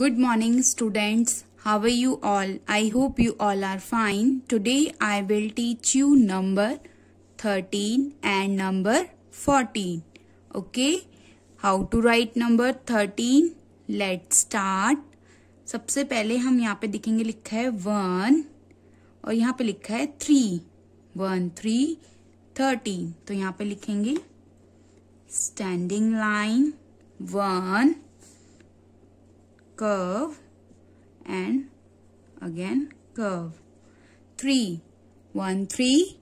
Good morning students. How are you all? I hope you all are fine. Today I will teach you number 13 and number 14. Okay? How to write number 13? Let's start. सबसे पहले हम यहाँ पे देखेंगे लिखा है one और यहाँ पे लिखा है थ्री वन थ्री थर्टीन तो यहाँ पे लिखेंगे standing line one curve and again curve. 3, 1, 3,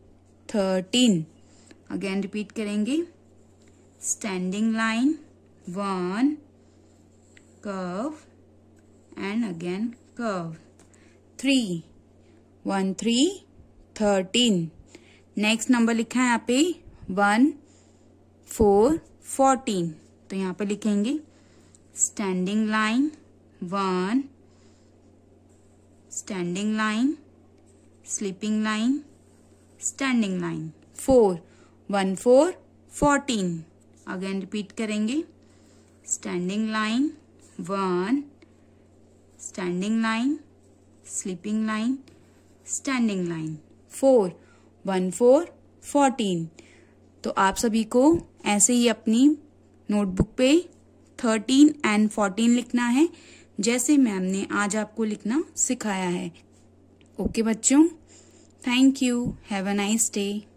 13. Again repeat karenge Standing line, 1, curve and again curve. 3, 1, 3, 13. Next number लिखा है यहाँ पे वन फोर फोर्टीन तो यहाँ पे लिखेंगे standing line one standing line sleeping line standing line four one four fourteen again repeat करेंगे standing line one standing line sleeping line standing line four one four fourteen तो आप सभी को ऐसे ही अपनी नोटबुक पे थर्टीन एंड फोर्टीन लिखना है जैसे मैम ने आज आपको लिखना सिखाया है ओके बच्चों thank you have a nice day